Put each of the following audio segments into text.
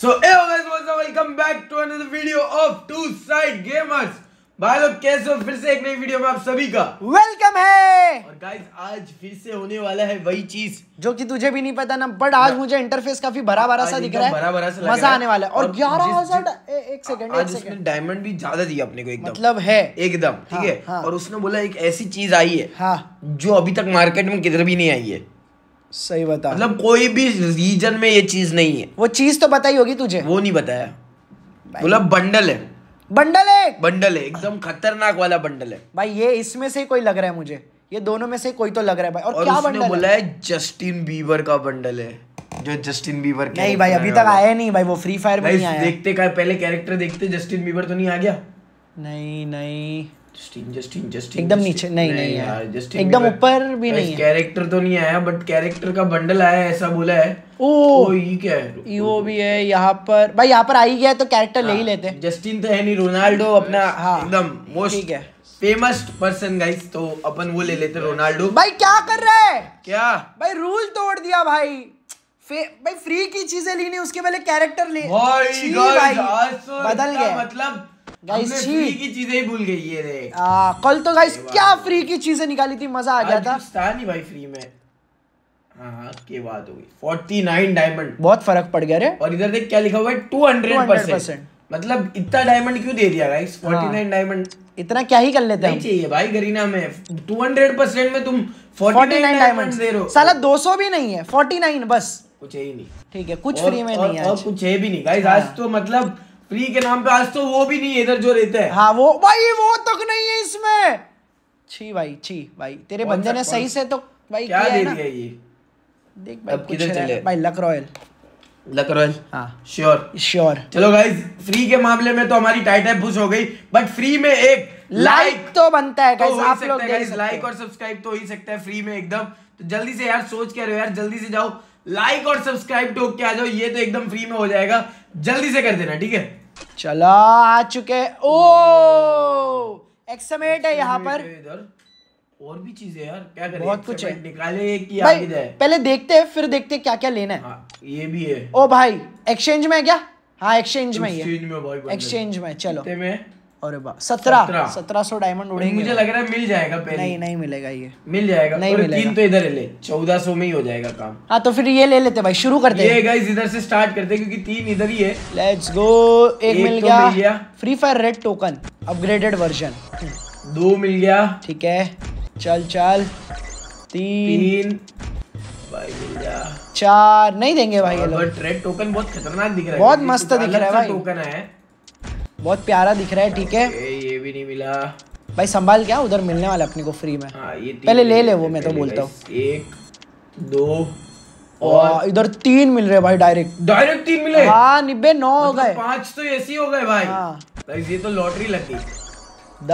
So guys what's up welcome back to another video of two side gamers भाई लोग कैसे हो फिर से एक नई वीडियो में आप सभी का वेलकम है और गाइस आज फिर से होने वाला है वही चीज जो कि तुझे भी नहीं पता ना बट आज मुझे इंटरफेस काफी भरा भरा सा दिख रहा है भरा भरा सा मजा आने वाला है और ग्यारह हजार एक सेकंड आज उसने डायमंड भी ज्यादा दिया अपने को एकदम मतलब है एकदम ठीक हाँ, है हाँ। और उसने बोला एक ऐसी चीज आई है हाँ। जो अभी तक मार्केट में किधर भी नहीं आई है सही बता मतलब कोई भी रीजन में ये चीज नहीं है वो चीज तो बताई होगी तुझे वो नहीं बताया मतलब बंडल है बंडल है बंडल है एकदम खतरनाक वाला बंडल है भाई ये इसमें से कोई लग रहा है मुझे ये दोनों में से कोई तो लग रहा है भाई और, और क्या बंडल बोला है जस्टिन बीबर का बंडल है जो जस्टिन बीबर नहीं भाई अभी तक आया नहीं भाई वो फ्री फायर में नहीं आया देखते का पहले कैरेक्टर देखते जस्टिन बीबर तो नहीं आ गया नहीं नहीं जस्टिन जस्टिन जस्टिन एकदम नीचे नहीं नहीं यार जस्टिन एकदम ऊपर भी नहीं कैरेक्टर तो नहीं आया बट कैरेक्टर का बंडल आया ऐसा बोला है ओ ये क्या है वो भी है यहाँ पर भाई यहाँ पर आ ही गया तो कैरेक्टर ले ही हाँ, लेते जस्टिन तो है नहीं रोनाल्डो अपना हाँ। एकदम मोस्ट फेमस पर्सन गाइस तो अपन वो ले लेते रोनाल्डो भाई क्या कर रहा है क्या भाई रूल तोड़ दिया भाई भाई फ्री की चीजें ली नहीं उसके पहले कैरेक्टर ले तो बदल गया मतलब गाइस फ्री की चीजें ही भूल गई ये रे आ, कल तो गाइस क्या फ्री की चीजें निकाली थी मजा आ गया था भाई फ्री में हाँ, बहुत फर्क पड़ गया रे और इधर देख क्या लिखा हुआ है टू हंड्रेड परसेंट मतलब इतना डायमंड क्यों दे दिया गाइस फोर्टी नाइन डायमंड इतना क्या ही कर लेते हैं चाहिए भाई गरीना में परसेंट में तुम डायमंड दे रहे हो साला भी नहीं है बस कुछ है ही नहीं ठीक है कुछ और, फ्री में और, नहीं है कुछ है भी नहीं गाइस आज हाँ। तो मतलब फ्री के नाम पे आज तो वो भी नहीं है इधर जो रहता है हाँ वो भाई वो तक नहीं है इसमें छी भाई छी भाई तेरे बंदे ने सही से तो भाई क्या दे दिया ये देख भाई किधर चले भाई लक रॉयल लक रॉयल हाँ श्योर श्योर चलो फ्री के मामले में तो हमारी टाइट है हो गई बट फ्री में एक लाइक तो बनता है गाइस तो आप लोग गाइस लाइक और सब्सक्राइब तो हो ही सकता है फ्री में एकदम तो जल्दी से यार सोच के रहो यार जल्दी से जाओ लाइक और सब्सक्राइब टोक के आ जाओ ये तो एकदम फ्री में हो जाएगा जल्दी से कर देना ठीक है चला आ चुके ओ एक्समेट है यहाँ पर और भी चीजें यार क्या करें बहुत कुछ है निकाले कि भाई पहले देखते हैं फिर देखते हैं क्या क्या लेना है हाँ, ये भी है ओ भाई एक्सचेंज में है क्या हाँ एक्सचेंज में ही है एक्सचेंज में चलो में और सत्रह सत्रह सौ डायमंड उड़ेंगे मुझे लग रहा है मिल जाएगा पहले नहीं नहीं मिलेगा ये मिल जाएगा नहीं मिलेगा तीन तो इधर ले चौदह सौ में ही हो जाएगा काम हाँ तो फिर ये ले लेते भाई शुरू करते हैं ये इधर से स्टार्ट करते हैं क्योंकि तीन इधर ही है लेट्स गो एक, एक मिल, तो गया। मिल गया free fire red token upgraded version दो मिल गया ठीक है चल चल तीन भाई मिल गया चार नहीं देंगे भाई ये हाँ, लोग रेड टोकन बहुत खतरनाक दिख रहा है बहुत मस्त दिख रहा है टोकन है बहुत प्यारा दिख रहा है ठीक है ये भी नहीं मिला भाई संभाल क्या उधर मिलने वाला अपने को फ्री में हाँ, पहले ले ले वो मैं तो बोलता हूँ एक दो और इधर तीन मिल रहे भाई डायरेक्ट डायरेक्ट तीन मिले हाँ निब्बे नौ हो मतलब गए पांच तो ऐसे हो गए भाई हाँ। ये तो लॉटरी लग गई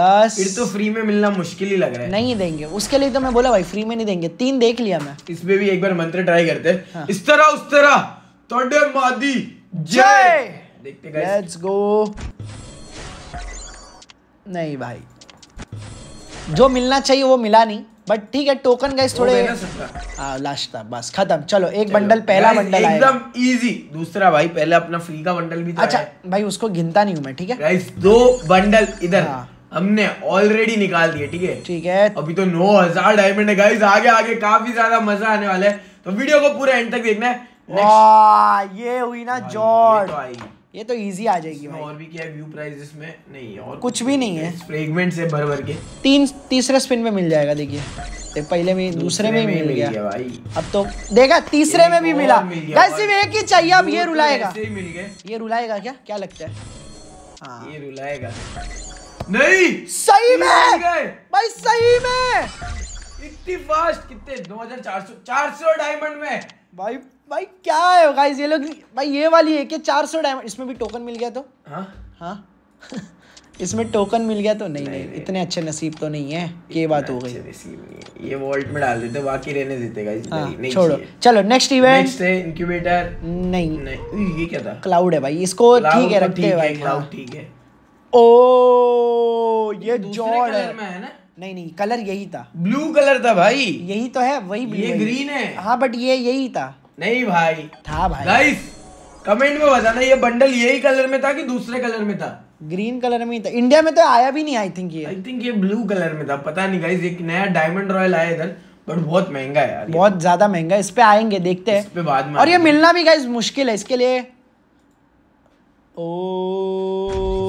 दस फिर तो फ्री में मिलना मुश्किल ही लग रहा है नहीं देंगे उसके लिए तो मैं बोला भाई फ्री में नहीं देंगे तीन देख लिया मैं इसमें भी एक बार मंत्र ट्राई करते हाँ। इस तरह उस तरह तोड़े मादी जय देखते लेट्स गो नहीं भाई जो मिलना चाहिए वो मिला नहीं बट ठीक है टोकन गाइस थोड़े हाँ लास्ट था बस खत्म चलो एक चलो, बंडल पहला बंडल एकदम इजी दूसरा भाई पहले अपना फ्री का बंडल भी तो अच्छा भाई उसको गिनता नहीं हूँ मैं ठीक है गाइस दो बंडल इधर हाँ। हमने ऑलरेडी निकाल दिए ठीक है ठीक है अभी तो नौ हजार डायमंड है गाइस आगे आगे काफी ज्यादा मजा आने वाला है तो वीडियो को पूरा एंड तक देखना है ये हुई ना जॉर्ड ये तो इजी आ जाएगी भाई और भी क्या व्यू प्राइस इसमें नहीं है और कुछ भी नहीं है फ्रेगमेंट से भर भर के तीन तीसरे स्पिन में मिल जाएगा देखिए पहले में दूसरे में ही मिल गया भाई अब तो देखा तीसरे में भी मिला बस में एक ही चाहिए अब ये रुलाएगा ये रुलाएगा क्या क्या लगता है हाँ। ये रुलाएगा नहीं सही में भाई सही में इतनी फास्ट कितने 2400 400 डायमंड में भाई भाई क्या है गाइस ये लोग भाई ये वाली है कि 400 डायमंड इसमें भी टोकन मिल गया तो हाँ हाँ इसमें टोकन मिल गया तो नहीं नहीं, नहीं, इतने अच्छे नसीब तो नहीं है ये बात हो गई ये वॉल्ट में डाल देते बाकी रहने देते गाइस हाँ, छोड़ो चलो नेक्स्ट इवेंट नेक्स्ट है इनक्यूबेटर नहीं नहीं ये क्या था क्लाउड है भाई इसको ठीक है तो रखते हैं भाई क्लाउड ठीक है ओ ये जॉर्ड है ना नहीं नहीं कलर यही था ब्लू कलर था भाई यही तो है वही ये ग्रीन है हाँ बट ये यही था नहीं भाई था भाई गाइस कमेंट में बताना ये बंडल यही कलर में था कि दूसरे कलर में था ग्रीन कलर में ही था इंडिया में तो आया भी नहीं आई थिंक ये आई थिंक ये ब्लू कलर में था पता नहीं गाइस एक नया डायमंड रॉयल आया इधर बट बहुत महंगा है यार बहुत ज्यादा महंगा है इस पे आएंगे देखते हैं इस पे बाद में और ये मिलना भी गाइस मुश्किल है इसके लिए ओ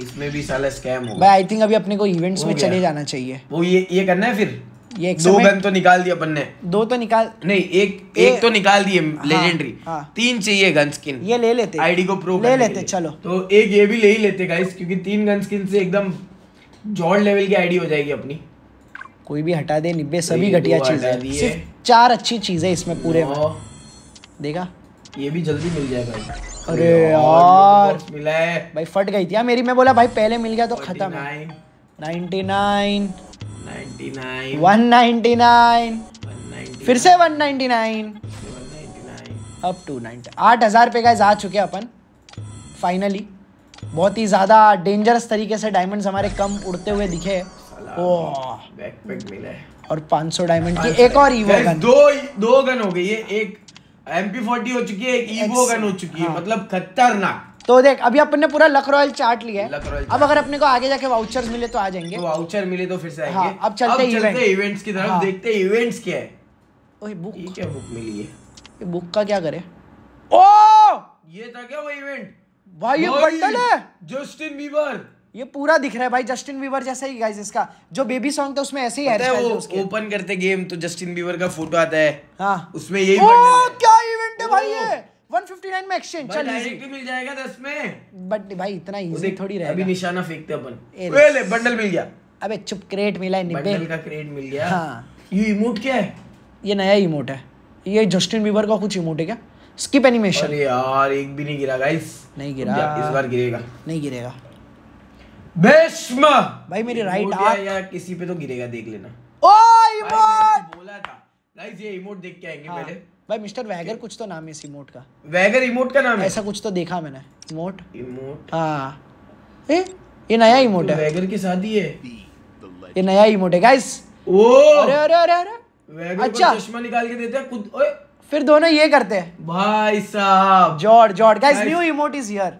इसमें भी साला स्कैम होगा भाई आई थिंक अभी अपने को इवेंट्स में चले जाना चाहिए वो ये ये करना है फिर ये दो गन तो निकाल दिया अपन ने दो तो निकाल नहीं एक ए... एक तो निकाल दिए लेजेंडरी हाँ, हाँ. तीन चाहिए गन स्किन ये ले लेते आईडी को प्रूव ले लेते चलो तो एक ये भी ले ही लेते गाइस क्योंकि तीन गन स्किन से एकदम जॉर्ड लेवल की आईडी हो जाएगी अपनी कोई भी हटा दे निब्बे सभी घटिया चीजें सिर्फ चार अच्छी चीजें इसमें पूरे देखा ये भी जल्दी मिल जाएगा अरे यार मिला है भाई फट गई थी हाँ, मेरी मैं बोला भाई पहले मिल गया तो खत्म है 99 99 199 फिर से 199 अप टू नाइन आठ हज़ार पे गाइज आ चुके अपन फाइनली बहुत ही ज़्यादा डेंजरस तरीके से डायमंड्स हमारे कम उड़ते हुए दिखे ओ। और 500 डायमंड की एक और ईवो गन दो दो गन हो गई है एक एम फोर्टी हो चुकी है ईवो गन हो चुकी है हाँ। मतलब खतरनाक तो देख अभी अपन ने पूरा लक रॉयल चार्ट लिया है अब अगर अपने को आगे जाके वाउचर्स मिले तो आ जाएंगे तो वाउचर मिले तो फिर से आएंगे हाँ, अब चलते, अब चलते इवेंट। इवेंट्स की तरफ हाँ। देखते इवेंट्स क्या है ओए बुक ये क्या बुक मिली है ये बुक का क्या करे ओ ये था क्या वो इवेंट भाई ये बंडल है जस्टिन बीबर ये पूरा दिख रहा है भाई जस्टिन बीबर जैसा ही गाइस इसका जो बेबी सॉन्ग था उसमें ऐसे ही है ओपन करते गेम तो जस्टिन बीबर का फोटो आता है हाँ उसमें यही भाई ये 159 में एक्सचेंज चल डायरेक्ट मिल जाएगा 10 में बट भाई इतना इजी थोड़ी रहेगा अभी निशाना फेंकते अपन ओए ले बंडल मिल गया अबे चुप क्रेट मिला है निबे बंडल का क्रेट मिल गया हां ये इमोट क्या है ये नया इमोट है ये जस्टिन बीबर का कुछ इमोट है क्या स्किप एनिमेशन अरे यार एक भी नहीं गिरा गाइस नहीं गिरा इस बार गिरेगा नहीं गिरेगा बेशमा भाई मेरी राइट आ या किसी पे तो गिरेगा देख लेना ओ इमोट बोला था गाइस ये इमोट देख के आएंगे हाँ। पहले भाई मिस्टर वैगर कुछ तो नाम है इस इमोट का वैगर इमोट का नाम है ऐसा कुछ तो देखा मैंने इमोट इमोट हाँ ए ये नया इमोट तो है वैगर की शादी है ये नया इमोट है गाइस ओ अरे अरे अरे अरे वैगर अच्छा चश्मा निकाल के देते हैं खुद ओए फिर दोनों ये करते हैं भाई साहब जॉर्ड जॉर्ड guys new emote is here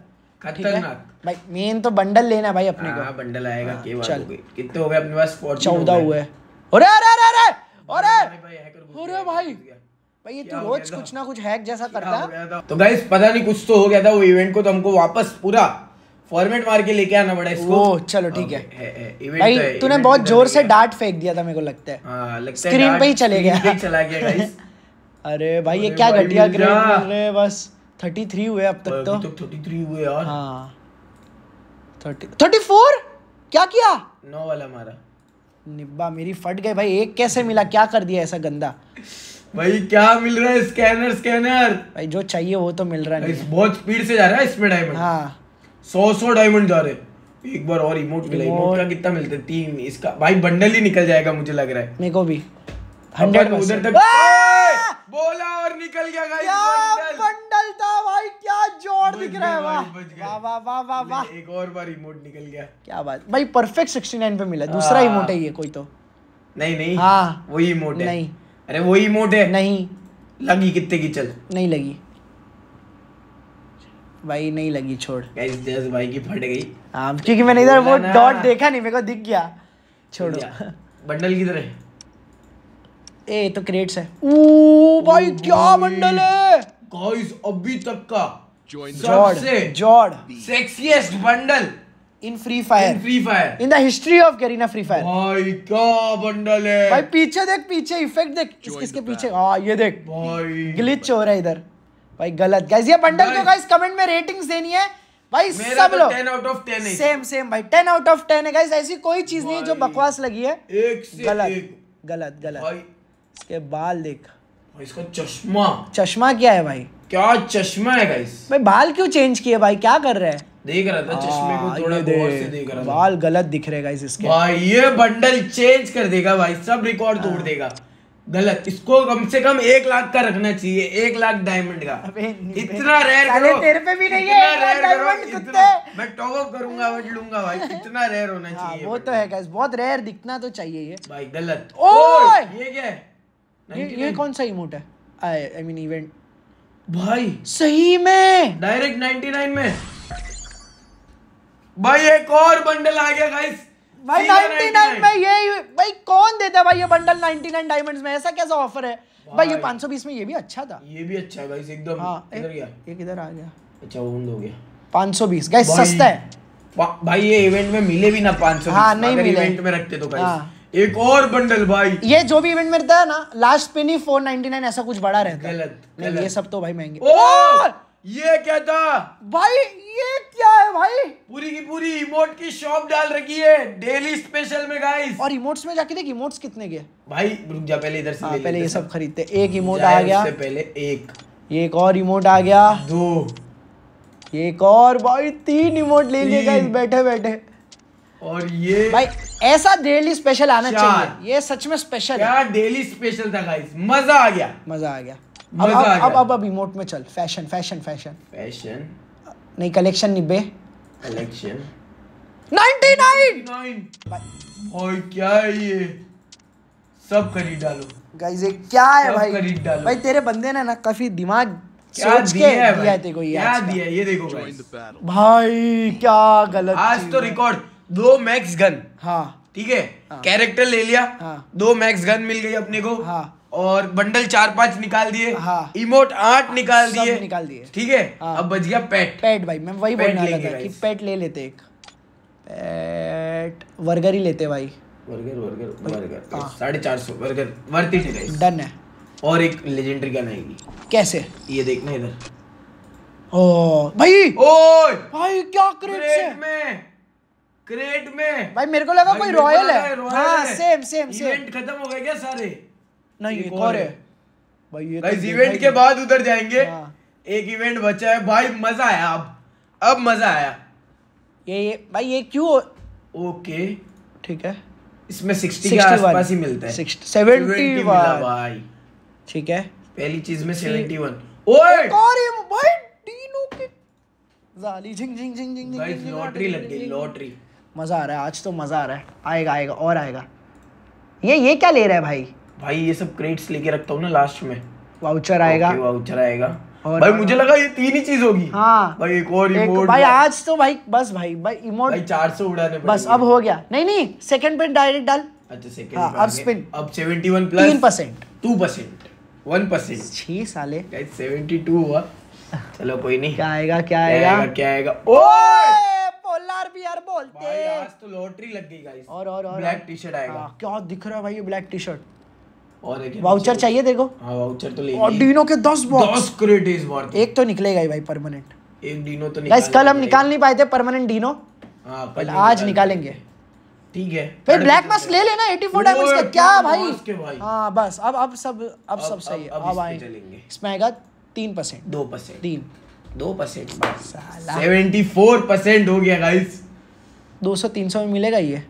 खतरनाक भाई मेन तो बंडल लेना है भाई अपने को हां बंडल आएगा हाँ, के बात हो गई कितने हो गए अपने पास 14 हुए अरे अरे अरे अरे अरे भाई भाई ये तो रोज कुछ ना कुछ हैक जैसा करता तो गाइस पता नहीं कुछ तो हो गया था वो इवेंट को तो हमको वापस पूरा फॉर्मेट मार के लेके आना पड़ा इसको ओ, चलो ठीक है, भाई तो तूने बहुत तो जोर से डांट फेंक दिया था मेरे को लगता है स्क्रीन हाँ, पे ही चले गया चला गया गाइस अरे भाई ये क्या घटिया ग्रेड मिल रहे बस 33 हुए अब तक तो 33 हुए यार हां 30 34 क्या किया नौ वाला मारा निब्बा मेरी फट गई भाई एक कैसे मिला क्या कर दिया ऐसा गंदा भाई क्या मिल रहा है स्कैनर स्कैनर भाई जो चाहिए वो तो मिल रहा है बहुत स्पीड से जा रहा है इसमें डायमंड हाँ सौ सौ डायमंड जा रहे एक बार और इमोट मिला इमोट का कितना मिलता है तीन इसका भाई बंडल ही निकल जाएगा मुझे लग रहा है मेरे को भी हंड्रेड उधर तक बोला और निकल गया गाइस बंडल था भाई क्या जोड़ दिख रहा है वाह वाह वाह वाह वाह एक और बार इमोट निकल गया क्या बात भाई परफेक्ट 69 पे मिला दूसरा इमोट हाँ। है ये कोई तो नहीं नहीं हाँ वही इमोट है नहीं अरे वही इमोट है नहीं लगी कितने की चल नहीं लगी भाई नहीं लगी छोड़ गाइस जस भाई की फट गई हां क्योंकि मैंने इधर वो डॉट देखा नहीं मेरे को दिख गया छोड़ो बंडल किधर है ए तो क्रेट्स है ओ भाई क्या बंडल है गाइस अभी तक का जॉर्ड जॉर्ड sexiest bundle in free fire free fire in the history of Garena free fire भाई क्या बंडल है भाई पीछे देख पीछे इफेक्ट देख किस किसके पीछे हाँ ये देख भाई ग्लिच हो रहा है इधर भाई गलत गाइस ये बंडल को गाइस कमेंट में रेटिंग्स देनी है भाई सब तो लोग ten out of ten same same भाई टेन आउट ऑफ टेन है गाइस ऐसी कोई चीज नहीं है जो बकवास लगी है एक से गलत गलत गलत भाई इसके बाल देख इसका चश्मा चश्मा क्या है भाई क्या चश्मा है गाइस भाई बाल क्यों चेंज किए भाई क्या कर रहे हैं देख रहा था चश्मे को हाँ, थोड़ा गौर से देख रहा था बाल गलत दिख रहे गाइस इसके भाई ये बंडल चेंज कर देगा भाई सब रिकॉर्ड तोड़ हाँ। देगा गलत इसको कम से कम एक लाख का रखना चाहिए एक लाख डायमंड का इतना रेयर करो तेरे पे भी नहीं है डायमंड कुत्ते मैं टॉप अप करूंगा बट लूंगा भाई इतना रेयर होना हाँ, चाहिए वो तो है गाइस बहुत रेयर दिखना तो चाहिए ये भाई गलत ओ ये क्या है ये कौन सा इमोट है आई मीन इवेंट भाई सही में डायरेक्ट 99 में भाई एक और बंडल आ गया गाइस भाई 99 में ये भाई कौन देता है भाई ये बंडल 99 डायमंड्स में ऐसा कैसा ऑफर है भाई ये 520 में ये भी अच्छा था ये भी अच्छा है गाइस एकदम हाँ, इधर गया एक इधर आ गया अच्छा बंद हो गया 520 गाइस सस्ता है भाई ये इवेंट में मिले भी ना 500 हाँ, नहीं मिले इवेंट में रखते तो गाइस हाँ। एक और बंडल भाई ये जो भी इवेंट मिलता है ना लास्ट पे नहीं फोर नाइनटी नाइन ऐसा कुछ बड़ा रहता है गलत, गलत। ये सब तो भाई महंगे ओ ये क्या था भाई ये है भाई पूरी की पूरी इमोट की शॉप डाल रखी है डेली स्पेशल में गाइस और इमोट्स में जाके देख इमोट्स कितने के भाई रुक जा पहले इधर से हाँ, पहले ये सब खरीदते एक इमोट आ गया पहले एक ये एक और इमोट आ गया दो ये एक और भाई तीन इमोट ले लिए गाइस बैठे बैठे और ये भाई ऐसा डेली स्पेशल आना चाहिए ये सच में स्पेशल क्या डेली स्पेशल था गाइस मजा आ गया मजा आ गया अब, अब, अब अब अब इमोट में चल फैशन फैशन फैशन फैशन नहीं कलेक्शन निबे इलेक्शन क्या है ये सब खरीद डालो गाइस ये क्या है भाई खरीद डालो भाई तेरे बंदे ने ना काफी दिमाग के दिया ये क्या दिया ये देखो भाई क्या गलत आज तो रिकॉर्ड दो मैक्स गन हाँ ठीक है कैरेक्टर हाँ। ले लिया हाँ। दो मैक्स गन मिल गई अपने को हाँ और बंडल चार पांच निकाल दिए हाँ इमोट आठ निकाल दिए निकाल दिए ठीक है हाँ। अब बच गया पेट पेट भाई मैं वही बोलने वाला कि पेट ले लेते एक पेट वर्गर ही लेते भाई वर्गर वर्गर वर्गर साढ़े चार सौ वर्गर वर्ती इट डन है और एक लेजेंडरी गन आएगी कैसे ये देखना इधर ओ भाई ओ भाई क्या क्रेट से में क्रेट में भाई मेरे को लगा कोई रॉयल है हां सेम सेम सेम इवेंट खत्म हो गए क्या सारे नहीं एक और है भाई ये गाइस तो इवेंट के बाद उधर जाएंगे हाँ। एक इवेंट बचा है भाई मजा आया अब अब मजा आया ये ये भाई ये क्यों ओके ठीक है इसमें 60 के आसपास ही मिलता है 60 71 भाई ठीक है पहली चीज में 71 ओए और ये भाई तीनों के जाली झिंग झिंग झिंग झिंग गाइस लॉटरी लग गई लॉटरी मजा आ रहा है आज तो मजा आ रहा है आएगा आएगा और आएगा ये ये क्या ले रहा है भाई भाई ये सब क्रेट्स लेके रखता हूँ ना लास्ट में वाउचर आएगा okay, वाउचर आएगा और भाई हाँ। मुझे लगा ये तीन ही चीज होगी हाँ भाई एक और इमोट भाई आज तो भाई बस भाई भाई इमोट भाई चार सौ उड़ाने बस अब हो गया नहीं नहीं सेकंड पे डायरेक्ट डाल अच्छा सेकंड हाँ, अब स्पिन अब सेवेंटी वन प्लस तीन percent two percent one percent छह साले सेवेंटी टू हुआ चलो कोई नहीं क्या आएगा क्या आएगा क्या आएगा ओ पोलार बियर बोलते आज तो लॉटरी लग गई गाइस और और और ब्लैक टी-शर्ट आएगा हाँ, क्या दिख रहा है भाई ये ब्लैक टी-शर्ट वाउचर चाहिए देखो वाउचर हाँ, तो ले और डीनो के दस बॉक्स दस एक तो निकलेगा भाई परमानेंट एक डीनो तो गाइस कल हम निकाल नहीं पाए थे परमानेंट डीनो हाँ, कल आज निकालेंगे ठीक है फिर ब्लैक मास्क ले लेना 84 डायमंड्स का क्या भाई हां बस अब अब सब अब सब सही है अब आएंगे इसमें आएगा तीन परसेंट दो परसेंट तीन दो परसेंट सेवेंटी फोर परसेंट हो गया गाइस दो सौ तीन सौ में मिलेगा ये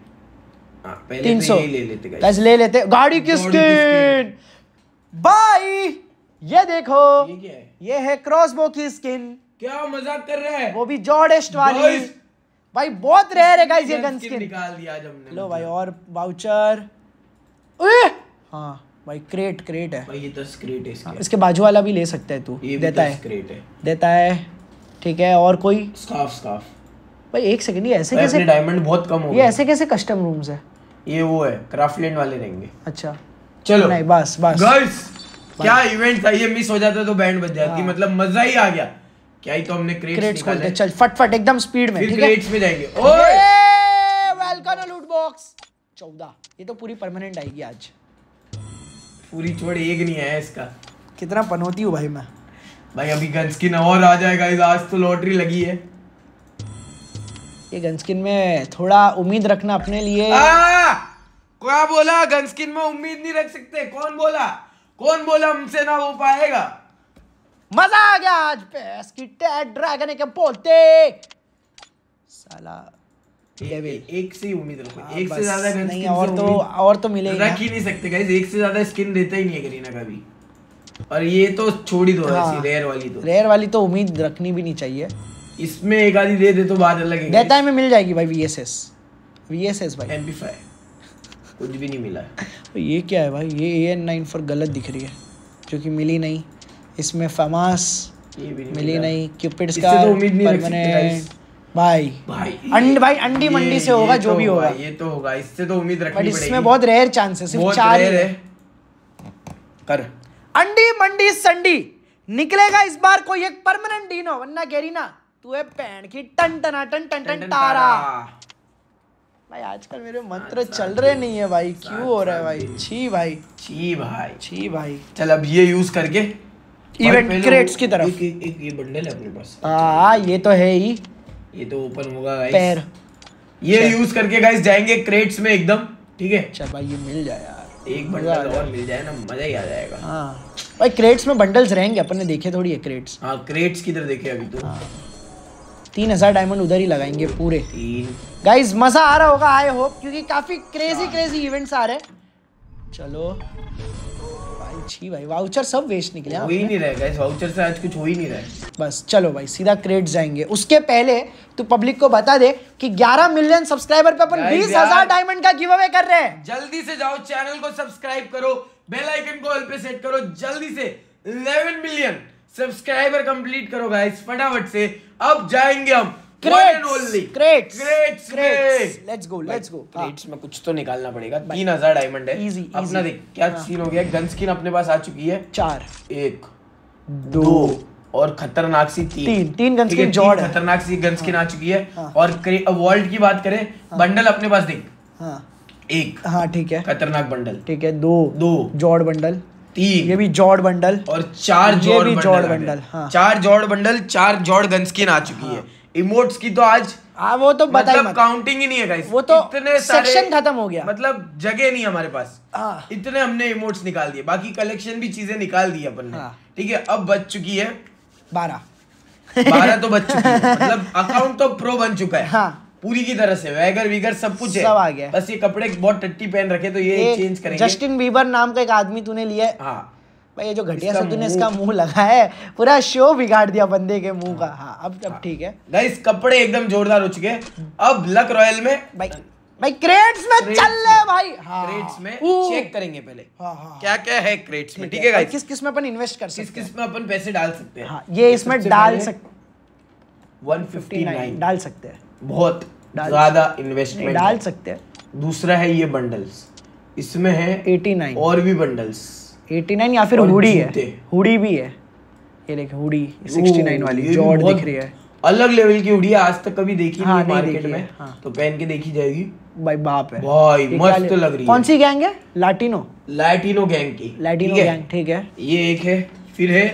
हाँ, तीन तो सौ ले लेते ले लेते गाड़ी की स्किन बाय ये देखो ये है ये है क्रॉसबो की स्किन क्या मजा कर रहे हैं वो भी जॉडेस्ट वाली भाई बहुत रह रहे गाइस ये गन स्किन निकाल दिया आज हमने लो भाई और वाउचर ओए हां भाई क्रेट क्रेट है भाई ये 10 तो क्रेट है इसके हाँ, इसके बाजू वाला भी ले सकता है तू तो देता है क्रेट है देता है ठीक है और कोई स्कार्फ स्कार्फ भाई एक सेकंड ये ऐसे कैसे डायमंड बहुत कम हो ये ऐसे कैसे कस्टम रूम्स है ये वो है क्राफ्टलैंड वाले रहेंगे अच्छा चलो नहीं बस बस गर्ल्स क्या इवेंट था ये मिस हो जाता तो बैंड बज जाती हाँ। मतलब मजा ही आ गया क्या ही तो हमने क्रेट्स क्रेट्स खोलते चल फटफट एकदम स्पीड में ठीक है क्रेट्स में जाएंगे ओए वेलकम लूट बॉक्स 14 ये तो पूरी परमानेंट आएगी आज पूरी छोड़ एक नहीं आया इसका कितना पनौती हूं भाई मैं भाई अभी गन स्किन और आ जाएगा गाइस आज तो लॉटरी लगी है ये गनस्किन में थोड़ा उम्मीद रखना अपने लिए क्या बोला गनस्किन में उम्मीद नहीं रख सकते कौन बोला कौन बोला हमसे ना हो पाएगा मजा आ गया आज पैस की टेड ड्रैगन के बोलते साला एक से उम्मीद रखो हाँ, एक से ज्यादा नहीं और तो और तो मिलेगा रख ही नहीं सकते गाइस एक से ज्यादा स्किन देता ही नहीं है करीना का भी और ये तो छोड़ ही दो हाँ, रेयर वाली तो रेयर वाली तो उम्मीद रखनी भी नहीं चाहिए इसमें एक आधी दे दे तो बात अलग है डेटा में मिल जाएगी भाई वीएसएस वीएसएस भाई एमपी5 कुछ भी नहीं मिला तो ये क्या है भाई ये एएन9 फॉर गलत दिख रही है जो कि मिली नहीं इसमें फमास ये भी मिली नहीं क्यूपिड्स का तो उम्मीद नहीं परमानेंट भाई भाई अंड भाई अंडी मंडी से होगा जो तो भी होगा ये तो होगा इससे तो उम्मीद रखनी पड़ेगी इसमें बहुत रेयर चांस है सिर्फ चार है कर अंडी मंडी संडी निकलेगा इस बार कोई एक परमानेंट डीनो वरना गैरीना तू है पैन की टन टना टन टन टन तारा भाई आजकल मेरे मंत्र अच्छा, चल रहे नहीं है भाई क्यों हो रहा है भाई छी भाई छी भाई छी भाई चल अब ये यूज करके इवेंट क्रेट्स की तरफ एक एक ये बंडल है अपने पास हां ये तो है ही ये तो ओपन होगा गाइस पैर ये यूज करके गाइस जाएंगे क्रेट्स में एकदम ठीक है अच्छा भाई ये मिल जाए यार एक बंडल और मिल जाए ना मजा ही आ जाएगा हां भाई क्रेट्स में बंडल्स रहेंगे अपन ने देखे थोड़ी है क्रेट्स हां क्रेट्स किधर देखे अभी तो हाँ। तीन हज़ार डायमंड उधर ही लगाएंगे पूरे गाइज मज़ा आ रहा होगा आई होप क्योंकि काफ़ी क्रेजी क्रेजी इवेंट्स आ रहे हैं चलो भाई भाई वाउचर सब वेस्ट निकले हो ही नहीं रहा गाइस वाउचर से आज कुछ हो ही नहीं रहा बस चलो भाई सीधा क्रेट जाएंगे उसके पहले तू पब्लिक को बता दे कि 11 मिलियन सब्सक्राइबर पे अपन बीस हजार डायमंड का गिव अवे कर रहे हैं जल्दी से जाओ चैनल को सब्सक्राइब करो बेल आइकन को ऑल पे सेट करो जल्दी से 11 मिलियन सब्सक्राइबर कंप्लीट करो गाइस फटाफट से अब जाएंगे हम हाँ। कुछ तो निकालना पड़ेगा तीन हजार डायमंड है easy, easy. देख क्या हाँ. सीन हो गया गन स्किन अपने पास आ चुकी है चार एक दो, दो और खतरनाक सी तीन तीन, तीन गन स्किन जॉड खतरनाक सी गन स्किन हाँ, आ चुकी है हाँ। और वर्ल्ड की बात करें बंडल हाँ। अपने पास देख एक हाँ ठीक है खतरनाक बंडल ठीक है दो दो जॉड बंडल तीन ये भी जॉर्ड बंडल और चार जॉर्ड बंडल जॉर्ड बंडल हाँ चार जॉर्ड बंडल चार जॉर्ड गन स्किन आ चुकी हाँ। है इमोट्स की तो आज आ, वो तो मतलब काउंटिंग ही नहीं है गाइस वो तो इतने सेक्शन खत्म हो गया मतलब जगह नहीं हमारे पास हाँ। इतने हमने इमोट्स निकाल दिए बाकी कलेक्शन भी चीजें निकाल दी अपन ने हाँ। ठीक है अब बच चुकी है बारह बारह तो बच चुकी है मतलब अकाउंट तो प्रो बन चुका है हाँ पूरी की तरह से वेगर वीगर सब कुछ सब आ गया बस ये कपड़े बहुत टट्टी पहन रखे तो ये, चेंज करेंगे जस्टिन बीबर नाम का एक आदमी तूने लिया है हाँ भाई ये जो घटिया सा तूने इसका मुंह लगा है पूरा शो बिगाड़ दिया बंदे के मुंह का हाँ अब अब हाँ। ठीक है गाइस कपड़े एकदम जोरदार हो चुके अब लक रॉयल में भाई भाई क्रेट्स में क्रेट्स चल ले भाई हाँ। क्रेट्स में चेक करेंगे पहले हाँ, हाँ, हाँ, क्या क्या है क्रेट्स में ठीक है गाइस किस किस में अपन इन्वेस्ट कर सकते किस किस में अपन पैसे डाल सकते हैं ये इसमें डाल सकते 159 डाल सकते हैं बहुत ज्यादा इन्वेस्टमेंट डाल सकते हैं दूसरा है ये बंडल्स इसमें है 89 और भी बंडल्स 89 या फिर हुडी है हुडी भी है ये देखिए हुडी 69 वाली जॉर्ड दिख रही है अलग लेवल की हुडी आज तक कभी देखी हाँ, नहीं मार्केट में हाँ. तो पहन के देखी जाएगी भाई बाप है भाई मस्त तो लग रही कौन सी गैंग है लैटिनो लैटिनो गैंग की लैटिनो गैंग ठीक है ये एक है फिर है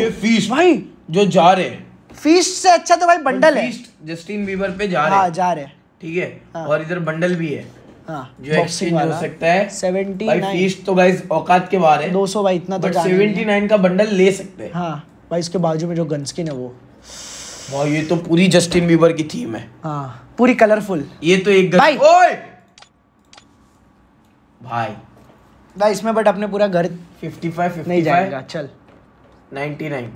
ये फीस भाई जो जा रहे हैं फीस्ट से अच्छा तो भाई बंडल है फीस जस्टिन बीबर पे जा रहे हाँ, जा रहे ठीक है हाँ. और इधर बंडल भी है हाँ, जो एक्सचेंज हो सकता है 79 भाई फीस तो गाइस औकात के बाहर है 200 भाई इतना तो बट 79 का बंडल ले सकते हैं हाँ भाई इसके बाजू में जो गन है वो वाह ये तो पूरी जस्टिन बीबर की थीम है हाँ पूरी कलरफुल ये तो एक भाई ओए भाई भाई इसमें बट अपने पूरा घर 55 55 नहीं जाएगा चल 99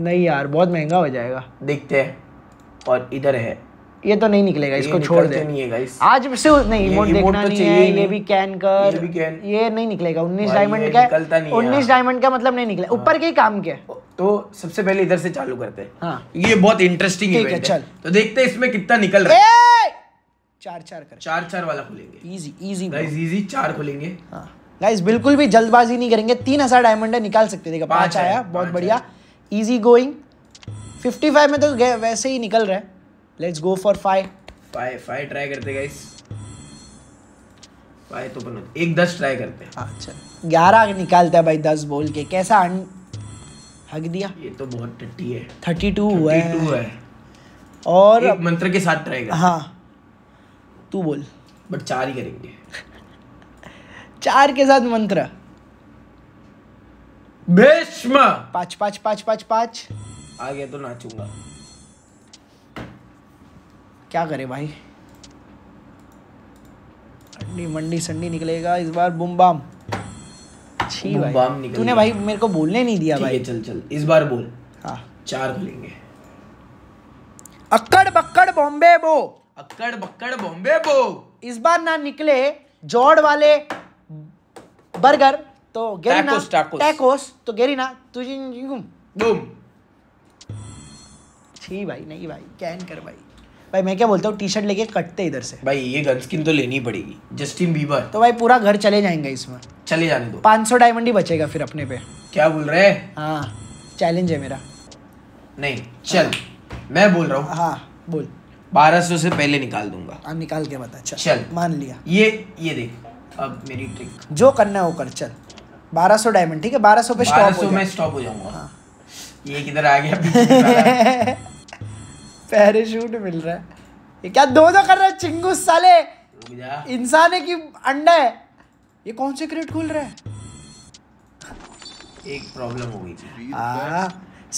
नहीं यार बहुत महंगा हो जाएगा देखते हैं और इधर है ये तो नहीं निकलेगा इसको छोड़ दे नहीं है आज से नहीं इमोट देखना तो नहीं है ये भी कैन कर ये, भी कैन। ये नहीं निकलेगा उन्नीस डायमंड का उन्नीस डायमंड का मतलब नहीं निकले हाँ। ऊपर के काम के तो सबसे पहले इधर से चालू करते हैं हाँ। ये बहुत इंटरेस्टिंग है चल तो देखते हैं इसमें कितना निकल रहा है चार चार कर चार चार वाला खोलेंगे इजी इजी गाइस इजी चार खोलेंगे हाँ गाइस बिल्कुल भी जल्दबाजी नहीं करेंगे तीन हजार डायमंड निकाल सकते देखा पांच आया बहुत बढ़िया इजी गोइंग फिफ्टी फाइव में तो वैसे ही निकल रहा है let's go for five five five try करते गाइस फाइव तो बनो एक दस ट्राई करते हैं अच्छा ग्यारह निकालता है भाई दस बोल के कैसा अन... हक दिया ये तो बहुत टट्टी है थर्टी टू हुआ है, है। और एक मंत्र के साथ ट्राई कर हाँ तू बोल बट चार ही करेंगे चार के साथ मंत्र भीष्म पाँच पाँच पाँच पाँच पाँच आ गया तो नाचूंगा क्या करे भाई अंडी मंडी संडी निकलेगा इस बार बुम बाम छी भाई तूने भाई मेरे को बोलने नहीं दिया भाई चल चल इस बार बोल हाँ चार लेंगे अक्कड़ बक्कड़ बॉम्बे बो अक्कड़ बक्कड़ बॉम्बे बो इस बार ना निकले जोड़ वाले बर्गर तो गेरी ना टैकोस।, तो गेरी ना तुझे गुम गुम छी भाई नहीं भाई कैन कर भाई भाई मैं क्या बोलता हूँ टी शर्ट लेके कटते इधर से भाई ये गन स्किन तो लेनी पड़ेगी जस्टिन बीबर तो भाई पूरा घर चले जाएंगे इसमें चले जाने दो पाँच सौ डायमंड ही बचेगा फिर अपने पे क्या बोल रहे हाँ चैलेंज है मेरा नहीं चल मैं बोल रहा हूँ हाँ बोल बारह सौ से पहले निकाल दूंगा हाँ निकाल के बता चल चल मान लिया ये ये देख अब मेरी ट्रिक जो करना है वो कर चल बारह सौ डायमंड ठीक है बारह सौ पे स्टॉप हो जाऊंगा हाँ ये किधर आ गया पैराशूट मिल रहा है ये क्या दो दो कर रहा है चिंगू साले इंसान है कि अंडा है ये कौन से क्रेट खोल रहा है एक प्रॉब्लम हो गई थी हाँ,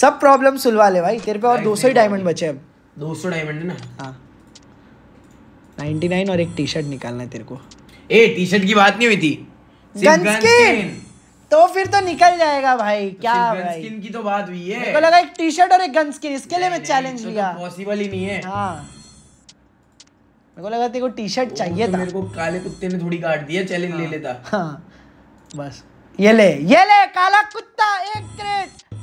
सब प्रॉब्लम सुलवा ले भाई तेरे पे और 200 ही डायमंड बचे अब 200 डायमंड है ना हाँ 99 और एक टी शर्ट निकालना है तेरे को ए टी शर्ट की बात नहीं हुई थी गन स्किन तो फिर तो निकल जाएगा भाई तो क्या तो भाई स्किन की तो बात हुई है तो लगा एक टी शर्ट और एक गन स्किन इसके लिए मैं चैलेंज तो लिया पॉसिबल ही नहीं है हाँ मेरे को लगा तेरे टी शर्ट चाहिए तो था मेरे को काले कुत्ते ने थोड़ी काट दिया चैलेंज ले हाँ, लेता हाँ, बस ये ले ये ले काला कुत्ता एक क्रेट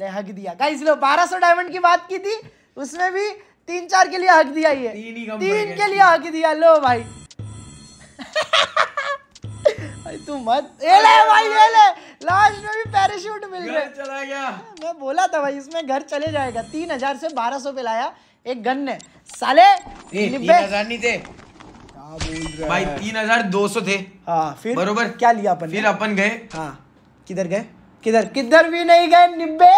ले हक दिया गाइस लो 1200 डायमंड की बात की थी उसमें भी तीन चार के लिए हक दिया ये तीन, तीन के लिए हक दिया लो भाई भाई तू मत ये ले भाई ये ले लास्ट में भी पैराशूट मिल गया चला गया मैं बोला था भाई इसमें घर चले जाएगा तीन हजार से बारह सौ पे लाया एक गन ने साले हजार नहीं थे भाई तीन हजार दो सौ थे हाँ फिर बरोबर क्या लिया अपन फिर अपन गए हाँ किधर गए किधर किधर भी नहीं गए निब्बे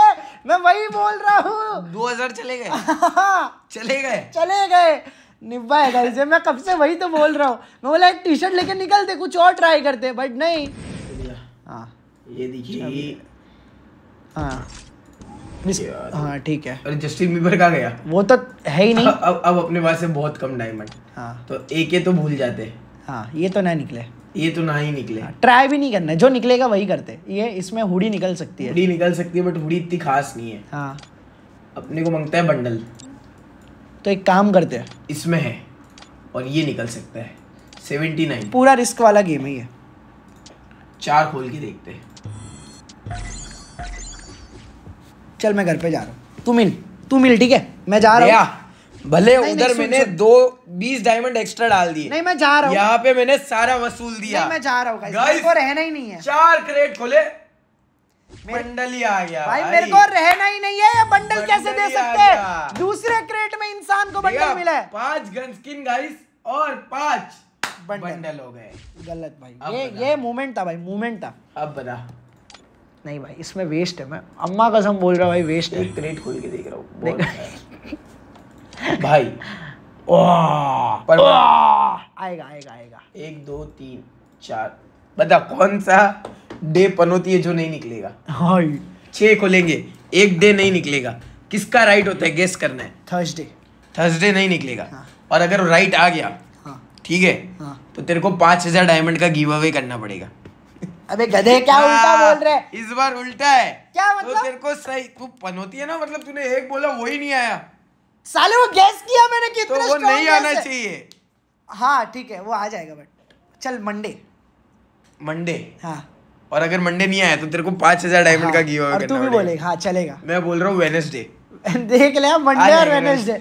मैं वही बोल रहा हूँ दो हजार चले गए हाँ। चले गए चले गए निब्बा है गाइस मैं कब से वही तो बोल रहा हूँ मैं बोला एक टी शर्ट लेके निकलते कुछ और ट्राई करते बट नहीं हाँ ये हाँ।, हाँ ठीक है अरे जस्टिन बीबर गया वो तो है ही नहीं अब अब अपने पास बहुत कम डायमंड हाँ। तो एक ये तो भूल जाते हाँ ये तो ना निकले ये तो ना ही निकले ट्राई हाँ, भी नहीं करना जो निकलेगा वही करते ये इसमें हुडी निकल सकती है हुडी निकल सकती है बट हुडी इतनी खास नहीं है हाँ अपने को मांगता है बंडल तो एक काम करते हैं इसमें है और ये निकल सकता है सेवेंटी नाइन पूरा रिस्क वाला गेम ही है चार खोल के देखते हैं चल मैं घर पे जा रहा हूँ तू मिल तू मिल ठीक है मैं जा रहा हूँ भले उधर मैंने दो बीस डायमंड एक्स्ट्रा डाल दिए नहीं मैं जा रहा हूँ यहाँ पे मैंने सारा वसूल दिया नहीं, मैं जा रहा हूँ को रहना ही नहीं है चार क्रेट खोले बंडल ही आ गया भाई, भाई मेरे को रहना ही नहीं है बंडल कैसे दे सकते हैं दूसरे क्रेट इंसान को बंडल मिला है पांच गन स्किन गाइस और पांच बंडल, हो गए गलत भाई ये ये मूवमेंट था भाई मूवमेंट था अब बता नहीं भाई इसमें वेस्ट है मैं अम्मा कसम बोल रहा भाई वेस्ट है क्रेट खोल के देख रहा हूँ भाई पर आएगा आएगा आएगा एक दो तीन चार बता कौन सा डे पनोती है जो नहीं निकलेगा हाँ छः खोलेंगे एक डे नहीं निकलेगा किसका राइट होता है गेस करना है थर्सडे थर्सडे नहीं निकलेगा हाँ। और अगर राइट आ गया हाँ। ठीक हाँ। है हाँ। तो तेरे को पांच हजार डायमंड का गिव अवे करना पड़ेगा अबे गधे क्या आ, उल्टा बोल रहे हाँ, इस बार उल्टा है क्या तो मतलब तो तेरे को सही तू पनौती है ना मतलब तूने एक बोला वही नहीं आया साले वो गैस किया मैंने कि तो वो नहीं आना चाहिए हाँ ठीक है वो आ जाएगा बट चल मंडे मंडे हाँ और अगर मंडे नहीं आया तो तेरे को पांच हजार डायमंड हाँ, का गिव अवे करना तू भी बोलेगा हाँ चलेगा मैं बोल रहा हूँ वेनेसडे देख ले मंडे और वेनेसडे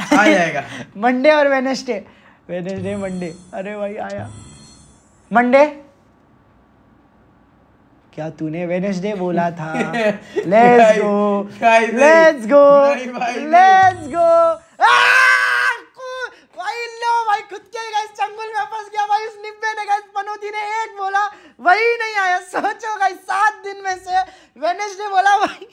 जाएगा मंडे और वेनेसडे वेनेसडे मंडे अरे भाई आया मंडे क्या तूने वेनेसडे बोला था let's go let's go let's go भाई लो भाई खुद के गाइस चंगुल में फंस गया भाई उस निब्बे ने गाइस ने एक बोला वही नहीं आया सोचो गाइस सात दिन में से वेनेसडे बोला भाई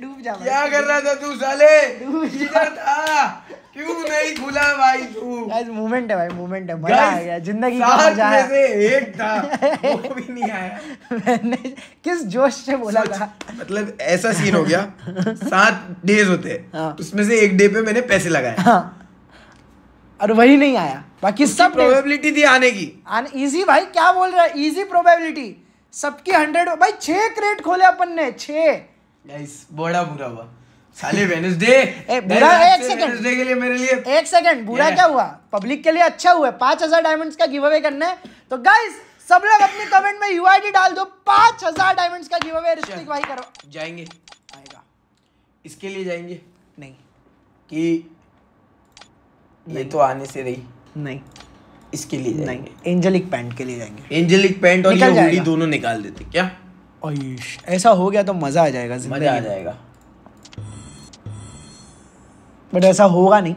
डूब जा क्या कर रहा था तू साले किधर था क्यों नहीं खुला भाई तू गाइस मूवमेंट है भाई मूवमेंट है मजा आ गया जिंदगी का मजा आया से एक था वो भी नहीं आया मैंने किस जोश से बोला था मतलब ऐसा सीन हो गया सात डेज होते हाँ। उसमें से एक डे पे मैंने पैसे लगाए हाँ। और वही नहीं आया बाकी सब प्रोबेबिलिटी थी आने की इजी भाई क्या बोल रहा है इजी प्रोबेबिलिटी सबकी हंड्रेड भाई छह क्रेट खोले अपन ने छह गाइस बड़ा बुरा हुआ साले वेनेसडे बुरा एक सेकंड वेनेसडे के लिए मेरे लिए एक सेकंड बुरा क्या हुआ पब्लिक के लिए अच्छा हुआ है पांच हजार डायमंड्स का गिव अवे करना है तो गाइस सब लोग अपने कमेंट में यूआईडी डाल दो पांच हजार डायमंड्स का गिव अवे ऋतिक भाई करो जाएंगे आएगा इसके लिए जाएंगे नहीं कि ये तो आने से रही नहीं इसके लिए जाएंगे एंजेलिक पैंट के लिए जाएंगे एंजेलिक पैंट और ये हुडी दोनों निकाल देते क्या आयुष ऐसा हो गया तो मज़ा आ जाएगा मज़ा आ जाएगा बट ऐसा होगा नहीं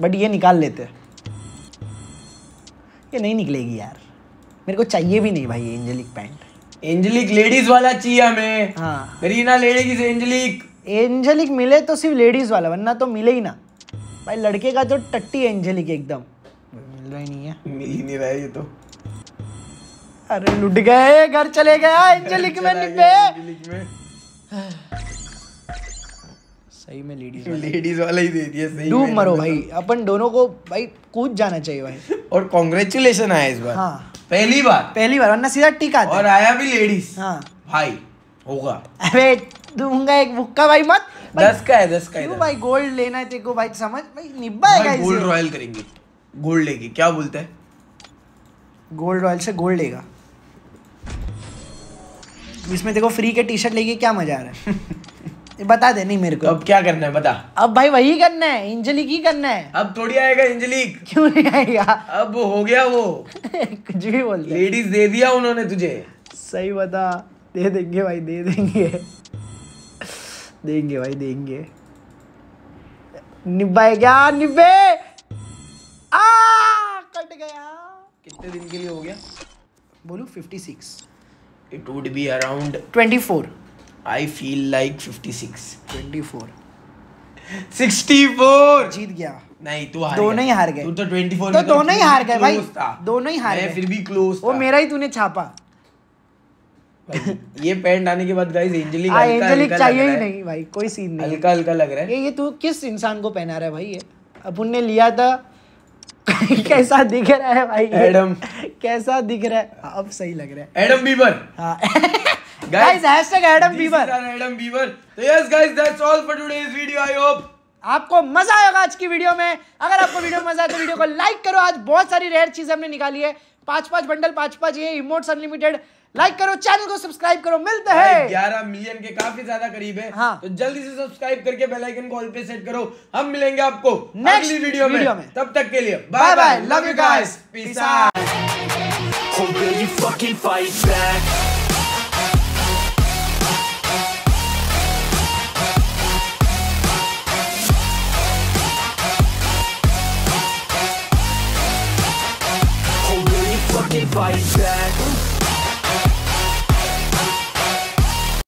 बट ये निकाल लेते ये नहीं निकलेगी यार मेरे को चाहिए भी नहीं भाई एंजेलिक पैंट एंजेलिक लेडीज वाला चाहिए हमें हाँ करीना लेडीज एंजेलिक एंजेलिक मिले तो सिर्फ लेडीज वाला वरना तो मिले ही ना भाई लड़के का तो टट्टी एंजेलिक एकदम मिल रही नहीं है मिल ही नहीं रहा है ये तो अरे लुट गए घर चले हाँ, गया एंजेलिक में पे सही में लेडीज वाले। लेडीज वाला ही दे दिया सही डूब मरो भाई अपन दोनों को भाई कूद जाना चाहिए भाई और कांग्रेचुलेशन आया इस बार हाँ पहली बार पहली बार वरना सीधा टिका और आया भी लेडीज हाँ भाई होगा अरे दूंगा एक बुक्का भाई मत दस का है दस का है भाई गोल्ड लेना है तेरे को भाई समझ भाई निब्बा है गोल्ड रॉयल करेंगे गोल्ड लेगी क्या बोलते हैं गोल्ड रॉयल से गोल्ड लेगा इसमें देखो फ्री के टी शर्ट लेके क्या मजा आ रहा है बता दे नहीं मेरे को अब क्या करना है बता अब भाई वही करना है इंजलिक ही करना है अब थोड़ी आएगा इंजलिक क्यों नहीं आएगा अब हो गया वो कुछ भी बोल लेडीज दे दिया उन्होंने तुझे सही बता दे देंगे भाई दे देंगे देंगे भाई देंगे निब्बे क्या निब्बे आ कट गया कितने दिन के लिए हो गया बोलू fifty six it would be around 24 i feel like 56 24 64 जीत गया नहीं तू हार दोनों ही हार गए तू तो 24 तो, तो दोनों ही हार गए भाई दोनों ही हार गए फिर भी क्लोज वो मेरा ही तूने छापा ये पैंट आने के बाद गाइस एंजेलिक आ, एंजेलिक चाहिए ही नहीं भाई कोई सीन नहीं हल्का हल्का लग रहा है ये ये तू किस इंसान को पहना रहा है भाई ये अपन ने लिया था कैसा दिख रहा है भाई एडम कैसा दिख रहा है अब सही लग रहा है एडम बीबर हाँ guys hashtag Adam Bieber Adam Bieber तो yes guys that's all for today's video I hope आपको मजा आएगा आज की वीडियो में अगर आपको वीडियो मजा आए तो वीडियो को लाइक करो आज बहुत सारी रेयर चीजें हमने निकाली है पांच पांच बंडल पांच पांच ये इमोट्स अनलिमिटेड लाइक करो चैनल को सब्सक्राइब करो मिलते हैं ग्यारह मिलियन के काफी ज्यादा करीब है हाँ। तो जल्दी से सब्सक्राइब करके बेल आइकन को ऑल पे सेट करो हम मिलेंगे आपको नेक्स्ट वीडियो, वीडियो में।, में तब तक के लिए bye bye love you guys peace out